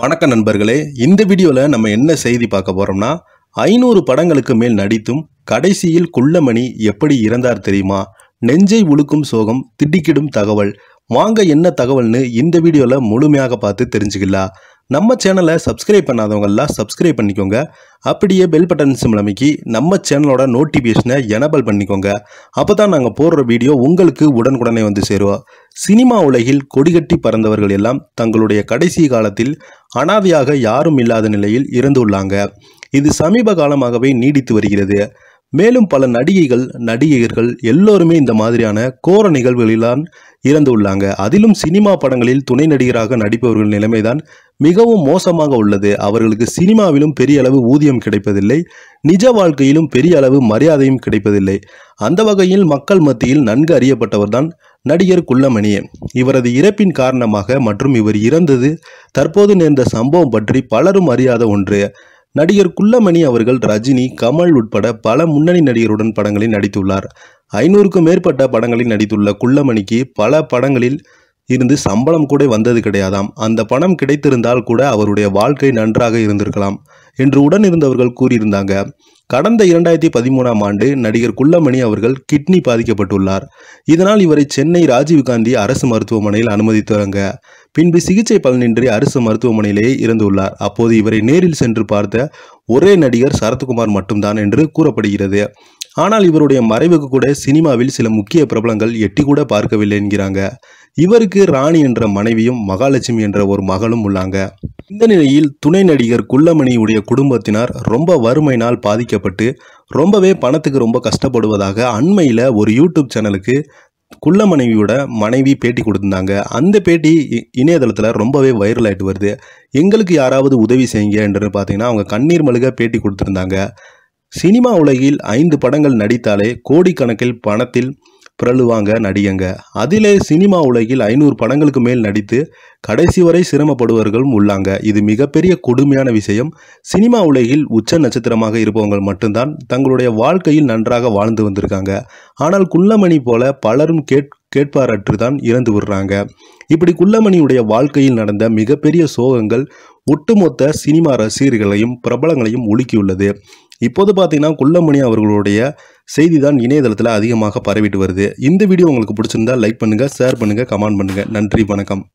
வணக்க நண்பர்களே இந்த வீடியோவில் நம்ம என்ன செய்தி பார்க்க போகிறோம்னா ஐநூறு படங்களுக்கு மேல் நடித்தும் கடைசியில் குள்ளமணி எப்படி இறந்தார் தெரியுமா நெஞ்சை உழுக்கும் சோகம் திட்டிக்கிடும் தகவல் வாங்க என்ன தகவல்னு இந்த வீடியோவில் முழுமையாக பார்த்து தெரிஞ்சுக்கலாம் நம்ம சேனலை சப்ஸ்கிரைப் பண்ணாதவங்கெல்லாம் சப்ஸ்கிரைப் பண்ணிக்கோங்க அப்படியே பெல் பட்டன் சிம்லமைக்கு நம்ம சேனலோட நோட்டிஃபிகேஷனை எனபிள் பண்ணிக்கோங்க அப்போ தான் நாங்கள் போடுற வீடியோ உங்களுக்கு உடனுக்குடனே வந்து சேருவோம் சினிமா உலகில் கொடிகட்டி பறந்தவர்கள் எல்லாம் தங்களுடைய கடைசி காலத்தில் அனாதையாக யாரும் இல்லாத நிலையில் இருந்துள்ளாங்க இது சமீப காலமாகவே நீடித்து வருகிறது மேலும் பல நடிகைகள் நடிகர்கள் எல்லோருமே இந்த மாதிரியான கோர நிகழ்வுகளிலான் இறந்து உள்ளாங்க அதிலும் சினிமா படங்களில் துணை நடிகராக நடிப்பவர்கள் நிலைமைதான் மிகவும் மோசமாக உள்ளது அவர்களுக்கு சினிமாவிலும் பெரிய அளவு ஊதியம் கிடைப்பதில்லை நிஜ வாழ்க்கையிலும் பெரிய அளவு மரியாதையும் கிடைப்பதில்லை அந்த வகையில் மக்கள் மத்தியில் நன்கு அறியப்பட்டவர்தான் நடிகர் குள்ளமணி இவரது இறப்பின் காரணமாக மற்றும் இவர் இறந்தது தற்போது நேர்ந்த சம்பவம் பற்றி பலரும் அறியாத ஒன்று நடிகர் குள்ளமணி அவர்கள் ரஜினி கமல் உட்பட பல முன்னணி நடிகருடன் படங்களில் நடித்துள்ளார் ஐநூறுக்கும் மேற்பட்ட படங்களில் நடித்துள்ள குள்ளமணிக்கு பல படங்களில் இருந்து சம்பளம் கூட வந்தது கிடையாதாம் அந்த பணம் கிடைத்திருந்தால் கூட அவருடைய வாழ்க்கை நன்றாக இருந்திருக்கலாம் என்று உடன் இருந்தவர்கள் கூறியிருந்தாங்க கடந்த இரண்டாயிரத்தி பதிமூணாம் ஆண்டு நடிகர் குள்ளமணி அவர்கள் கிட்னி பாதிக்கப்பட்டுள்ளார் இதனால் இவரை சென்னை ராஜீவ் காந்தி அரசு மருத்துவமனையில் அனுமதித்தாங்க பின்பு சிகிச்சை பலனின்றி அரசு மருத்துவமனையிலேயே இறந்துள்ளார் அப்போது இவரை நேரில் சென்று பார்த்த ஒரே நடிகர் சரத்குமார் மட்டும்தான் என்று கூறப்படுகிறது ஆனால் இவருடைய மறைவுக்கு கூட சினிமாவில் சில முக்கிய பிரபலங்கள் எட்டி கூட பார்க்கவில்லை என்கிறாங்க இவருக்கு ராணி என்ற மனைவியும் மகாலட்சுமி என்ற ஒரு மகளும் உள்ளாங்க இந்த நிலையில் துணை நடிகர் குள்ளமணியுடைய குடும்பத்தினர் ரொம்ப வறுமையினால் பாதிக்கப்பட்டு ரொம்பவே பணத்துக்கு ரொம்ப கஷ்டப்படுவதாக அண்மையில் ஒரு யூடியூப் சேனலுக்கு குள்ள மனைவியோட மனைவி பேட்டி கொடுத்துருந்தாங்க அந்த பேட்டி இணையதளத்தில் ரொம்பவே வைரல் ஆகிட்டு வருது எங்களுக்கு யாராவது உதவி செய்யுங்க என்று பார்த்தீங்கன்னா அவங்க கண்ணீர் மழுக பேட்டி கொடுத்துருந்தாங்க சினிமா உலகில் ஐந்து படங்கள் நடித்தாலே கோடிக்கணக்கில் பணத்தில் பிரழுவாங்க நடிகங்க அதிலே சினிமா உலகில் ஐநூறு படங்களுக்கு மேல் நடித்து கடைசி வரை சிரமப்படுவர்களும் உள்ளாங்க இது மிகப்பெரிய கொடுமையான விஷயம் சினிமா உலகில் உச்ச நட்சத்திரமாக இருப்பவங்கள் மட்டும்தான் தங்களுடைய வாழ்க்கையில் நன்றாக வாழ்ந்து வந்திருக்காங்க ஆனால் குள்ளமணி போல பலரும் கேட் கேட்பாரற்று தான் இறந்து விடுறாங்க இப்படி குள்ளமணியுடைய வாழ்க்கையில் நடந்த மிகப்பெரிய சோகங்கள் ஒட்டுமொத்த சினிமா ரசிகர்களையும் பிரபலங்களையும் உலுக்கியுள்ளது இப்போது பார்த்தீங்கன்னா குள்ளமணி அவர்களுடைய செய்தி தான் இணையதளத்தில் அதிகமாக பரவிட்டு வருது இந்த வீடியோ உங்களுக்கு பிடிச்சிருந்தா லைக் பண்ணுங்கள் ஷேர் பண்ணுங்கள் கமெண்ட் பண்ணுங்கள் நன்றி வணக்கம்